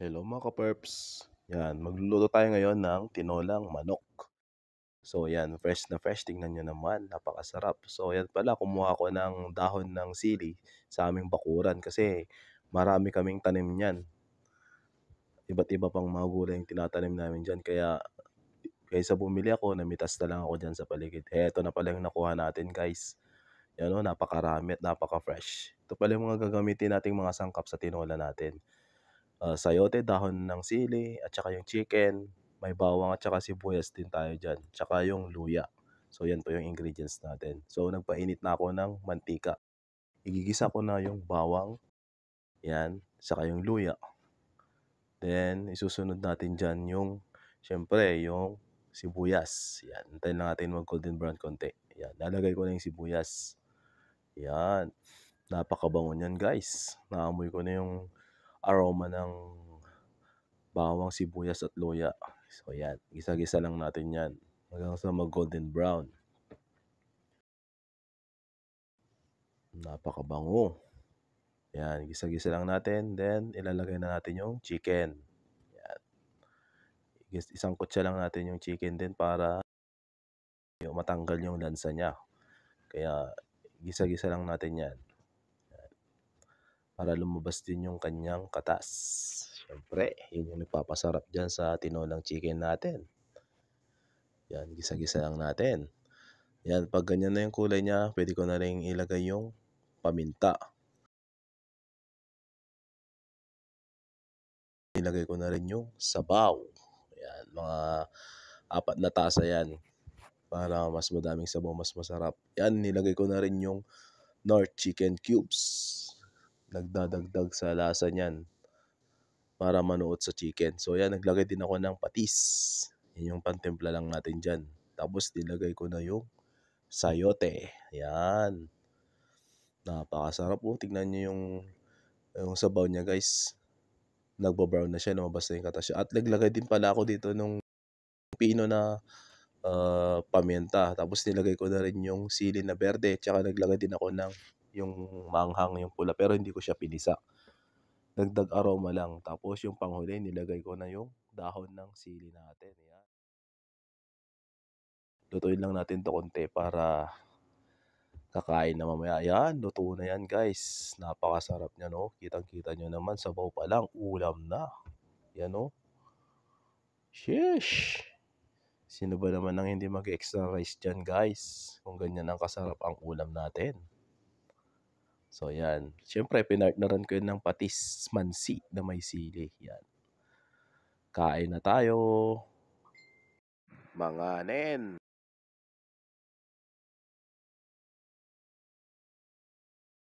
Hello mga ka-perps. Yan, magluluto tayo ngayon ng tinolang manok. So yan, fresh na fresh. Tingnan nyo naman, napakasarap. So yan pala, kumuha ako ng dahon ng sili sa aming bakuran kasi marami kaming tanim niyan. Iba't iba pang mga gulay yung tinatanim namin dyan. Kaya kaysa bumili ako, namitas na lang ako dyan sa paligid. Eh, ito na pala yung nakuha natin guys. Yan o, oh, napakarami at napaka-fresh. Ito pala yung mga gagamitin nating mga sangkap sa tinola natin. Ah, sayote, dahon ng sili, at saka yung chicken. May bawang at saka sibuyas din tayo dyan. saka yung luya. So, yan po yung ingredients natin. So, nagpainit na ako ng mantika. Igigisa ko na yung bawang. Yan. Saka yung luya. Then, isusunod natin dyan yung, syempre, yung sibuyas. Yan. Antayin lang natin mag-golden brown konti. Yan. Lalagay ko na yung sibuyas. Yan. Napakabango niyan, guys. Naamoy ko na yung aroma ng bawang, sibuyas at luya. So yan, gisa-gisa lang natin yan hanggang sa mag-golden brown. Napakabango. Yan, gisa-gisa lang natin. Then, ilalagay na natin yung chicken. Yan. Isang kutsa lang natin yung chicken din para yung matanggal yung lansa niya. Kaya, gisa-gisa lang natin yan para lumabas din yung kanyang katas. Siyempre, yun yung nagpapasarap dyan sa tinolang chicken natin. Yan, gisa-gisa lang natin. Yan, pag ganyan na yung kulay niya, pwede ko na rin ilagay yung paminta. Ilagay ko na rin yung sabaw. Yan, mga apat na tasa yan. Para mas madaming sabaw, mas masarap. Yan, nilagay ko na rin yung North Chicken Cubes nagdadagdag sa lasa niyan para manuot sa chicken. So yan, naglagay din ako ng patis. Yan yung pantimpla lang natin dyan. Tapos nilagay ko na yung sayote. Yan. Napakasarap po. Oh, tignan nyo yung, yung sabaw niya guys. Nagbabrown na siya. Lumabas na yung katas siya. At naglagay din pala ako dito nung pino na uh, pamenta. Tapos nilagay ko na rin yung sili na berde. Tsaka naglagay din ako ng yung maanghang, yung pula, pero hindi ko siya pinisa. Dagdag aroma lang. Tapos yung panghuli, nilagay ko na yung dahon ng sili natin. Yan. Lutuin lang natin to konti para kakain na mamaya. Ayan, luto na yan guys. Napakasarap niya no. Kitang-kita nyo naman, sabaw pa lang, ulam na. Yan no. Sheesh! Sino ba naman ang hindi mag-extra rice dyan guys? Kung ganyan ang kasarap ang ulam natin. So, yan. Siyempre, rin ko yun ng patis mansi na may sili. Yan. Kain na tayo. Mga nen!